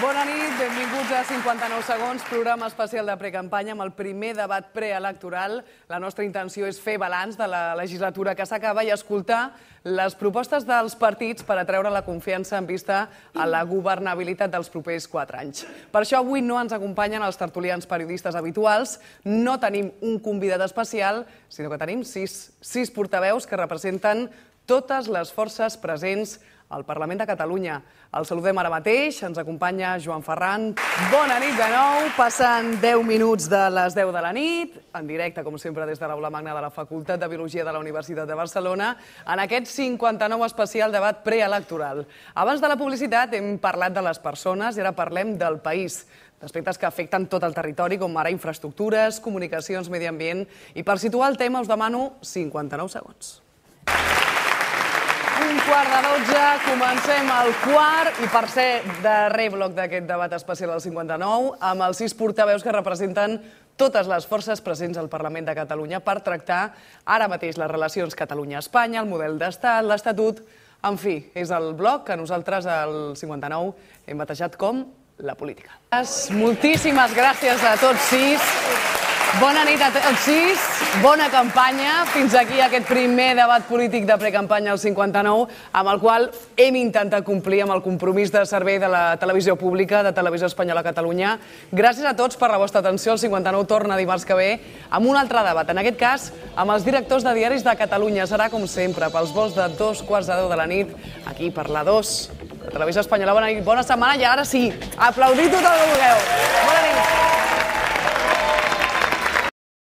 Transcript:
Bona nit, benvinguts a 59 segons, programa especial de precampanya amb el primer debat preelectoral. La nostra intenció és fer balanç de la legislatura que s'acaba i escoltar les propostes dels partits per atreure la confiança en vista a la governabilitat dels propers quatre anys. Per això avui no ens acompanyen els tertulians periodistes habituals, no tenim un convidat especial, sinó que tenim sis, sis portaveus que representen totes les forces presents al Parlament de Catalunya. El saludem ara mateix, ens acompanya Joan Ferran. Bona nit de nou, passen 10 minuts de les 10 de la nit, en directe, com sempre, des de l'Aula Magna de la Facultat de Biologia de la Universitat de Barcelona, en aquest 59 especial debat preelectoral. Abans de la publicitat hem parlat de les persones i ara parlem del país aspectes que afecten tot el territori, com ara infraestructures, comunicacions, medi ambient... I per situar el tema us demano 59 segons un quart de dotze, comencem el quart i per ser darrer bloc d'aquest debat especial del 59 amb els sis portaveus que representen totes les forces presents al Parlament de Catalunya per tractar ara mateix les relacions Catalunya-Espanya, el model d'estat, l'Estatut... En fi, és el bloc que nosaltres al 59 hem batejat com la política. Moltíssimes gràcies a tots sis. Bona nit a tots sis, bona campanya. Fins aquí aquest primer debat polític de precampanya al 59, amb el qual hem intentat complir amb el compromís de servei de la televisió pública de Televisió Espanyola a Catalunya. Gràcies a tots per la vostra atenció. El 59 torna dimarts que ve amb un altre debat. En aquest cas, amb els directors de diaris de Catalunya. Serà, com sempre, pels vols de dos quarts de deu de la nit, aquí per la 2 de Televisió Espanyola. Bona nit, bona setmana i ara sí, aplaudir tot el que vulgueu. Bona nit.